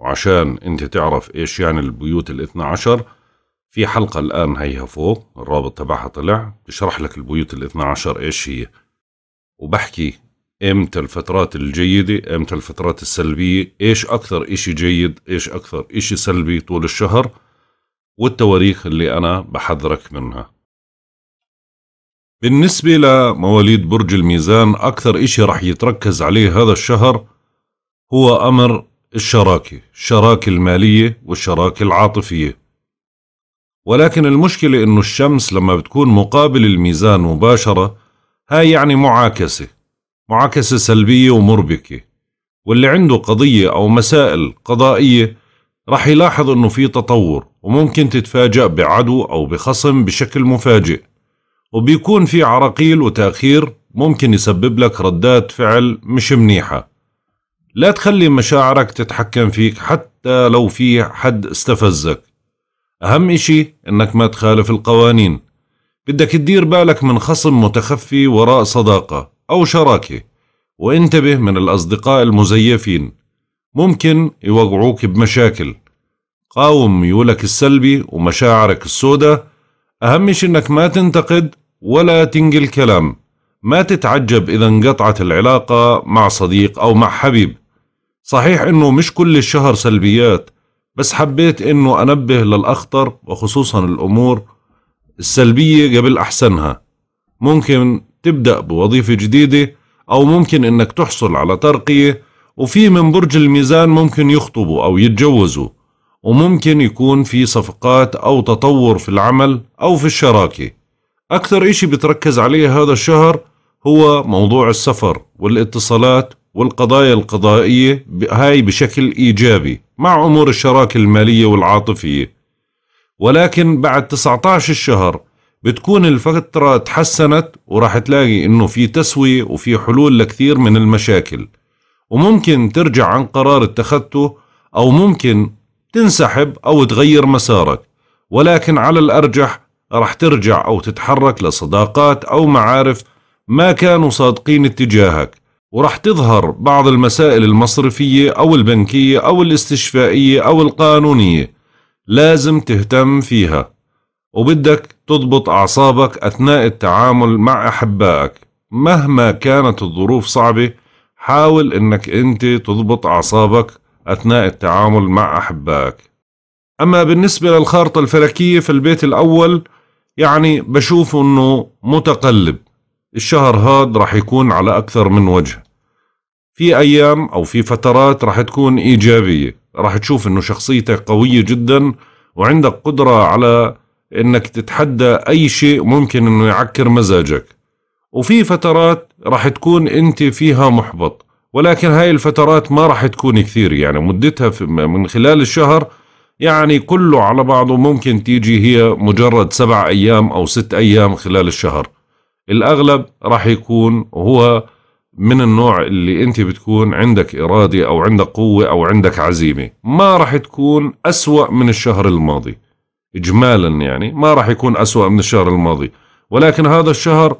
وعشان انت تعرف ايش يعني البيوت الاثنى عشر في حلقة الآن هيها فوق الرابط تبعها طلع بشرح لك البيوت الاثنى عشر ايش هي وبحكي امتى الفترات الجيدة امتى الفترات السلبية ايش اكثر اشي جيد ايش اكثر اشي سلبي طول الشهر والتواريخ اللي انا بحذرك منها بالنسبة لمواليد برج الميزان أكثر إشي رح يتركز عليه هذا الشهر هو أمر الشراكة الشراكة المالية والشراكة العاطفية ولكن المشكلة أنه الشمس لما بتكون مقابل الميزان مباشرة هاي يعني معاكسة معاكسة سلبية ومربكة واللي عنده قضية أو مسائل قضائية رح يلاحظ أنه في تطور وممكن تتفاجأ بعدو أو بخصم بشكل مفاجئ وبيكون في عراقيل وتأخير ممكن يسبب لك ردات فعل مش منيحة لا تخلي مشاعرك تتحكم فيك حتى لو في حد استفزك أهم إشي إنك ما تخالف القوانين بدك تدير بالك من خصم متخفي وراء صداقة أو شراكة وانتبه من الأصدقاء المزيفين ممكن يوقعوك بمشاكل قاوم ميولك السلبي ومشاعرك السوداء أهم إشي إنك ما تنتقد ولا تنقل كلام ما تتعجب إذا انقطعت العلاقة مع صديق أو مع حبيب صحيح إنه مش كل الشهر سلبيات بس حبيت إنه أنبه للأخطر وخصوصا الأمور السلبية قبل أحسنها ممكن تبدأ بوظيفة جديدة أو ممكن إنك تحصل على ترقية وفي من برج الميزان ممكن يخطبوا أو يتجوزوا وممكن يكون في صفقات أو تطور في العمل أو في الشراكة أكثر إشي بتركز عليه هذا الشهر هو موضوع السفر والاتصالات والقضايا القضائية هاي بشكل إيجابي مع أمور الشراكة المالية والعاطفية ولكن بعد 19 الشهر بتكون الفترة تحسنت وراح تلاقي إنه في تسوية وفي حلول لكثير من المشاكل وممكن ترجع عن قرار اتخذته أو ممكن تنسحب أو تغير مسارك ولكن على الأرجح راح ترجع أو تتحرك لصداقات أو معارف ما كانوا صادقين اتجاهك ورح تظهر بعض المسائل المصرفية أو البنكية أو الاستشفائية أو القانونية لازم تهتم فيها وبدك تضبط أعصابك أثناء التعامل مع أحبائك مهما كانت الظروف صعبة حاول أنك أنت تضبط أعصابك أثناء التعامل مع أحبائك أما بالنسبة للخارطة الفلكية في البيت الأول يعني بشوف أنه متقلب الشهر هاد رح يكون على أكثر من وجه في أيام أو في فترات رح تكون إيجابية رح تشوف أنه شخصيتك قوية جدا وعندك قدرة على أنك تتحدى أي شيء ممكن أنه يعكر مزاجك وفي فترات رح تكون أنت فيها محبط ولكن هاي الفترات ما رح تكون كثير يعني مدتها من خلال الشهر يعني كله على بعضه ممكن تيجي هي مجرد سبع أيام أو ست أيام خلال الشهر الاغلب راح يكون هو من النوع اللي انت بتكون عندك إرادة أو عندك قوة أو عندك عزيمة ما راح تكون أسوأ من الشهر الماضي إجمالا يعني ما راح يكون أسوأ من الشهر الماضي ولكن هذا الشهر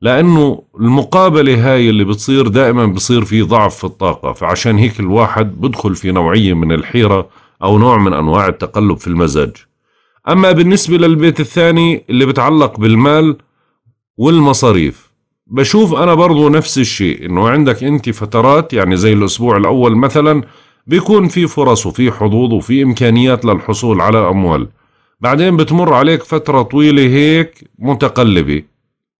لأنه المقابلة هاي اللي بتصير دائما بصير في ضعف في الطاقة فعشان هيك الواحد بدخل في نوعية من الحيرة أو نوع من أنواع التقلب في المزاج أما بالنسبة للبيت الثاني اللي بتعلق بالمال والمصاريف بشوف أنا برضو نفس الشيء إنه عندك أنت فترات يعني زي الأسبوع الأول مثلا بيكون في فرص وفي حظوظ وفي إمكانيات للحصول على أموال بعدين بتمر عليك فترة طويلة هيك متقلبة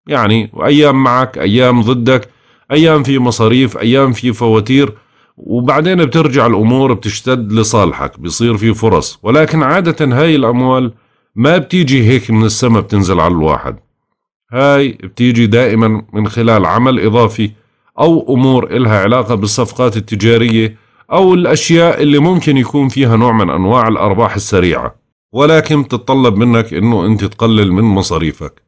يعني أيام معك أيام ضدك أيام في مصاريف أيام في فواتير وبعدين بترجع الأمور بتشتد لصالحك بيصير في فرص ولكن عادة هاي الأموال ما بتيجي هيك من السما بتنزل على الواحد هاي بتيجي دائما من خلال عمل إضافي أو أمور إلها علاقة بالصفقات التجارية أو الأشياء اللي ممكن يكون فيها نوع من أنواع الأرباح السريعة ولكن بتتطلب منك أنه أنت تقلل من مصاريفك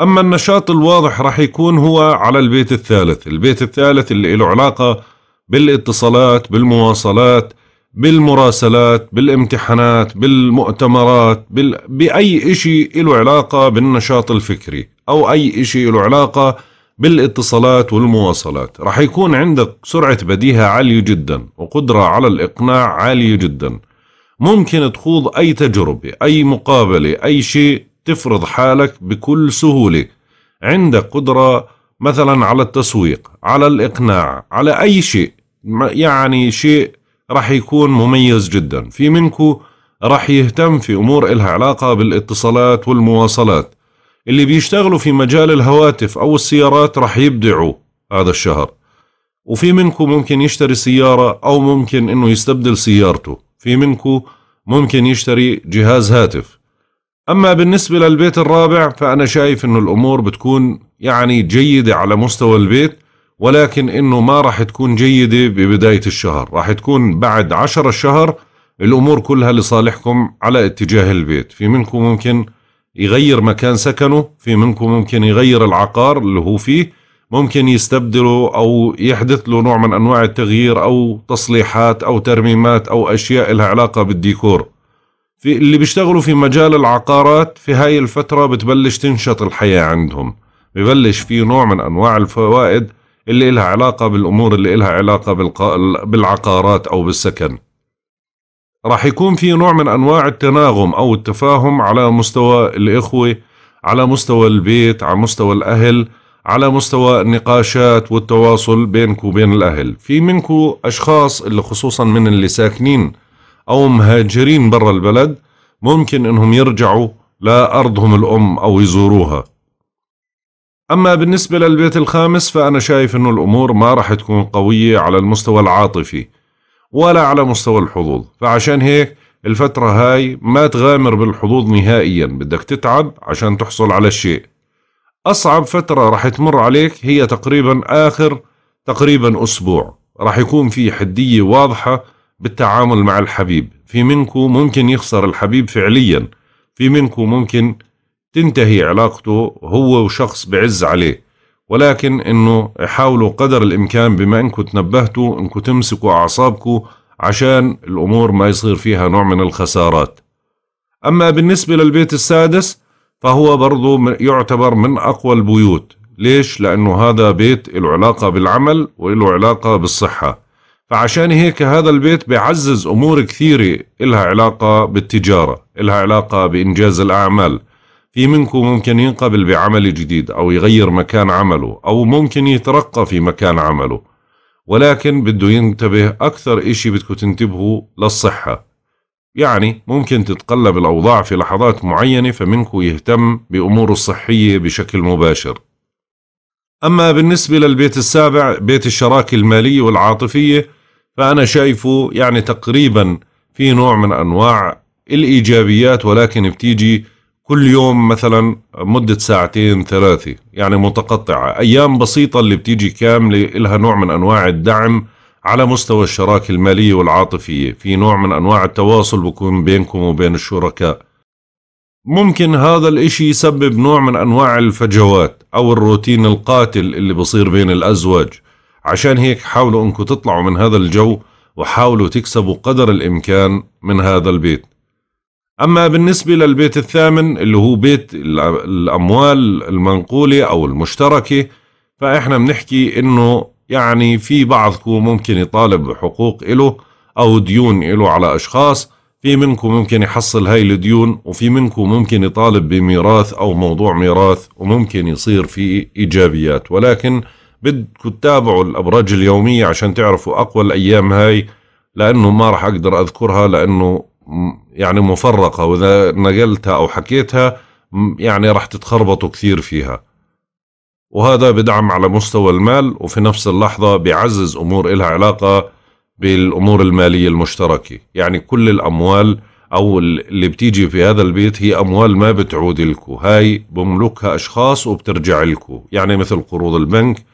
أما النشاط الواضح رح يكون هو على البيت الثالث البيت الثالث اللي له علاقة بالاتصالات بالمواصلات بالمراسلات بالامتحانات بالمؤتمرات بال... بأي إشي له علاقة بالنشاط الفكري أو أي إشي له علاقة بالاتصالات والمواصلات رح يكون عندك سرعة بديهة عالية جدا وقدرة على الإقناع عالية جدا ممكن تخوض أي تجربة أي مقابلة أي شيء تفرض حالك بكل سهولة عندك قدرة مثلا على التسويق على الإقناع على أي شيء يعني شيء راح يكون مميز جدا في منكو راح يهتم في أمور إلها علاقة بالاتصالات والمواصلات اللي بيشتغلوا في مجال الهواتف أو السيارات راح يبدعوا هذا الشهر وفي منكو ممكن يشتري سيارة أو ممكن أنه يستبدل سيارته في منكو ممكن يشتري جهاز هاتف أما بالنسبة للبيت الرابع فأنا شايف أنه الأمور بتكون يعني جيدة على مستوى البيت ولكن انه ما راح تكون جيدة ببداية الشهر راح تكون بعد عشر الشهر الامور كلها لصالحكم على اتجاه البيت في منكم ممكن يغير مكان سكنه في منكم ممكن يغير العقار اللي هو فيه ممكن يستبدله أو يحدث له نوع من أنواع التغيير أو تصليحات أو ترميمات أو أشياء لها علاقة بالديكور في اللي بيشتغلوا في مجال العقارات في هاي الفترة بتبلش تنشط الحياة عندهم ببلش في نوع من أنواع الفوائد اللي إلها علاقة بالأمور اللي إلها علاقة بالعقارات أو بالسكن راح يكون في نوع من أنواع التناغم أو التفاهم على مستوى الإخوة على مستوى البيت على مستوى الأهل على مستوى النقاشات والتواصل بينك وبين الأهل في منكو أشخاص اللي خصوصا من اللي ساكنين أو مهاجرين برا البلد ممكن إنهم يرجعوا لأرضهم الأم أو يزوروها أما بالنسبة للبيت الخامس فأنا شايف أنه الأمور ما راح تكون قوية على المستوى العاطفي ولا على مستوى الحظوظ فعشان هيك الفترة هاي ما تغامر بالحظوظ نهائيا بدك تتعب عشان تحصل على الشيء أصعب فترة راح تمر عليك هي تقريبا آخر تقريبا أسبوع راح يكون في حدية واضحة بالتعامل مع الحبيب في منكم ممكن يخسر الحبيب فعليا في منكم ممكن تنتهي علاقته هو وشخص بعز عليه ولكن انه حاولوا قدر الامكان بما انكم تنبهتوا انكم تمسكوا اعصابكم عشان الامور ما يصير فيها نوع من الخسارات اما بالنسبه للبيت السادس فهو برضه يعتبر من اقوى البيوت ليش لانه هذا بيت له علاقه بالعمل وله علاقه بالصحه فعشان هيك هذا البيت بيعزز امور كثيره إلها علاقه بالتجاره إلها علاقه بانجاز الاعمال في منكم ممكن ينقبل بعمل جديد أو يغير مكان عمله أو ممكن يترقى في مكان عمله ولكن بده ينتبه أكثر إشي بدكم تنتبهوا للصحة يعني ممكن تتقلب الأوضاع في لحظات معينة فمنكم يهتم بأموره الصحية بشكل مباشر أما بالنسبة للبيت السابع بيت الشراكة المالية والعاطفية فأنا شايفه يعني تقريبا في نوع من أنواع الإيجابيات ولكن بتيجي كل يوم مثلا مدة ساعتين ثلاثة يعني متقطعة أيام بسيطة اللي بتيجي كاملة إلها نوع من أنواع الدعم على مستوى الشراكة المالية والعاطفية في نوع من أنواع التواصل بكون بينكم وبين الشركاء ممكن هذا الإشي يسبب نوع من أنواع الفجوات أو الروتين القاتل اللي بصير بين الأزواج عشان هيك حاولوا أنكم تطلعوا من هذا الجو وحاولوا تكسبوا قدر الإمكان من هذا البيت أما بالنسبة للبيت الثامن اللي هو بيت الأموال المنقولة أو المشتركة فإحنا بنحكي إنه يعني في بعضكم ممكن يطالب بحقوق إله أو ديون إله على أشخاص في منكم ممكن يحصل هاي الديون وفي منكم ممكن يطالب بميراث أو موضوع ميراث وممكن يصير في إيجابيات ولكن بدكم تتابعوا الأبراج اليومية عشان تعرفوا أقوى الأيام هاي لأنه ما راح أقدر أذكرها لأنه يعني مفرقة وإذا نقلتها أو حكيتها يعني راح تتخربطوا كثير فيها وهذا بدعم على مستوى المال وفي نفس اللحظة بيعزز أمور إلها علاقة بالأمور المالية المشتركة يعني كل الأموال أو اللي بتيجي في هذا البيت هي أموال ما بتعود لكم هاي بملكها أشخاص وبترجع لكم يعني مثل قروض البنك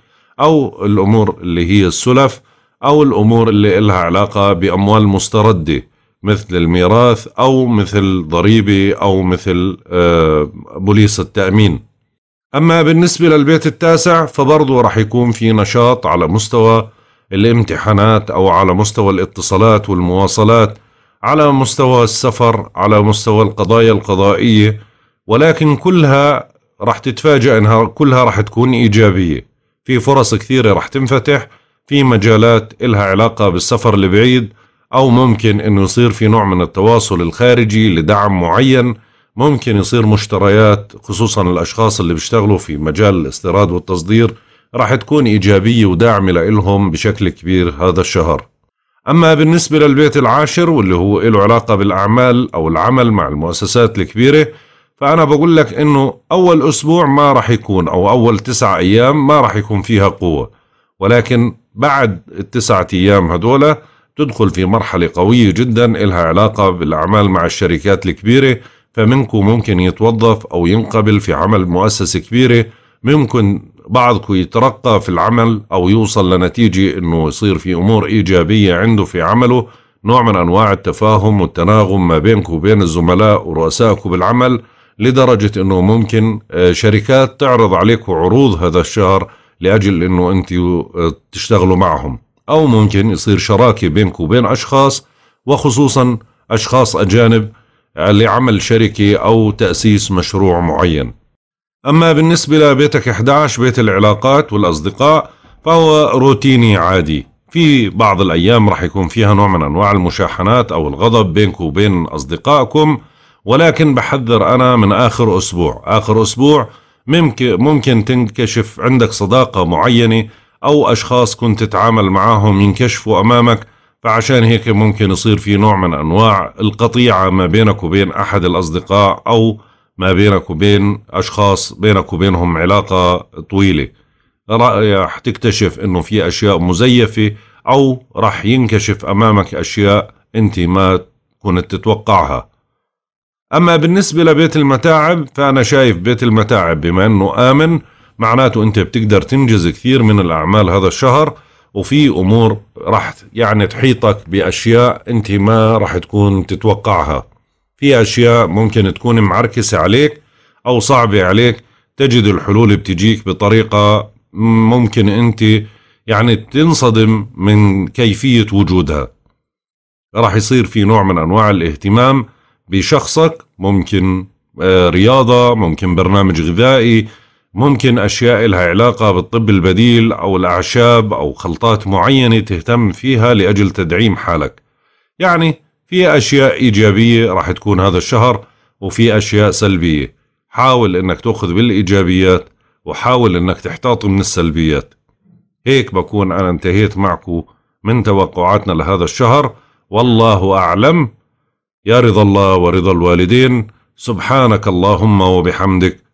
أو الأمور اللي هي السلف أو الأمور اللي إلها علاقة بأموال مستردة مثل الميراث أو مثل ضريبة أو مثل آه، بوليس التأمين أما بالنسبة للبيت التاسع فبرضه رح يكون في نشاط على مستوى الامتحانات أو على مستوى الاتصالات والمواصلات على مستوى السفر على مستوى القضايا القضائية ولكن كلها رح تتفاجأ أنها كلها رح تكون إيجابية في فرص كثيرة رح تنفتح في مجالات إلها علاقة بالسفر البعيد أو ممكن أنه يصير في نوع من التواصل الخارجي لدعم معين ممكن يصير مشتريات خصوصا الأشخاص اللي بيشتغلوا في مجال الاستيراد والتصدير راح تكون إيجابية وداعمة لهم بشكل كبير هذا الشهر أما بالنسبة للبيت العاشر واللي هو له علاقة بالأعمال أو العمل مع المؤسسات الكبيرة فأنا بقول لك إنه أول أسبوع ما راح يكون أو أول تسعة أيام ما راح يكون فيها قوة ولكن بعد التسعة أيام هدول تدخل في مرحلة قوية جدا إلها علاقة بالأعمال مع الشركات الكبيرة فمنكم ممكن يتوظف أو ينقبل في عمل مؤسسة كبيرة ممكن بعضكم يترقى في العمل أو يوصل لنتيجة أنه يصير في أمور إيجابية عنده في عمله نوع من أنواع التفاهم والتناغم ما بينكم وبين الزملاء ورؤسائكم بالعمل لدرجة أنه ممكن آه، شركات تعرض عليكم عروض هذا الشهر لأجل أنه أنت تشتغلوا معهم أو ممكن يصير شراكة بينك وبين أشخاص وخصوصا أشخاص أجانب لعمل شركة أو تأسيس مشروع معين أما بالنسبة لبيتك 11 بيت العلاقات والأصدقاء فهو روتيني عادي في بعض الأيام راح يكون فيها نوع من أنواع المشاحنات أو الغضب بينك وبين أصدقائكم ولكن بحذر أنا من آخر أسبوع آخر أسبوع ممكن, ممكن تنكشف عندك صداقة معينة أو أشخاص كنت تتعامل معاهم ينكشفوا أمامك فعشان هيك ممكن يصير في نوع من أنواع القطيعة ما بينك وبين أحد الأصدقاء أو ما بينك وبين أشخاص بينك وبينهم علاقة طويلة راح تكتشف أنه في أشياء مزيفة أو راح ينكشف أمامك أشياء أنت ما كنت تتوقعها أما بالنسبة لبيت المتاعب فأنا شايف بيت المتاعب بما أنه آمن معناته انت بتقدر تنجز كثير من الاعمال هذا الشهر وفي امور راح يعني تحيطك باشياء انت ما راح تكون تتوقعها في اشياء ممكن تكون معركسه عليك او صعبه عليك تجد الحلول بتجيك بطريقه ممكن انت يعني تنصدم من كيفيه وجودها راح يصير في نوع من انواع الاهتمام بشخصك ممكن آه، رياضه ممكن برنامج غذائي ممكن أشياء لها علاقة بالطب البديل أو الأعشاب أو خلطات معينة تهتم فيها لأجل تدعيم حالك يعني في أشياء إيجابية راح تكون هذا الشهر وفي أشياء سلبية حاول أنك تأخذ بالإيجابيات وحاول أنك تحتاط من السلبيات هيك بكون أنا انتهيت معكم من توقعاتنا لهذا الشهر والله أعلم يا رضا الله ورضا الوالدين سبحانك اللهم وبحمدك